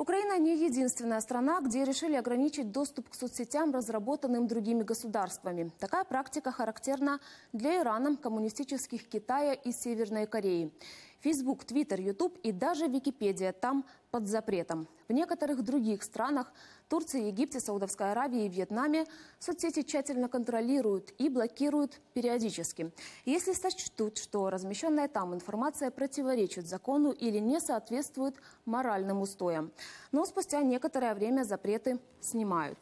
Украина не единственная страна, где решили ограничить доступ к соцсетям, разработанным другими государствами. Такая практика характерна для Ирана, коммунистических Китая и Северной Кореи. Фейсбук, Твиттер, Ютуб и даже Википедия там под запретом. В некоторых других странах – Турции, Египте, Саудовской Аравии и Вьетнаме – соцсети тщательно контролируют и блокируют периодически. Если сочтут, что размещенная там информация противоречит закону или не соответствует моральным устоям. Но спустя некоторое время запреты снимают.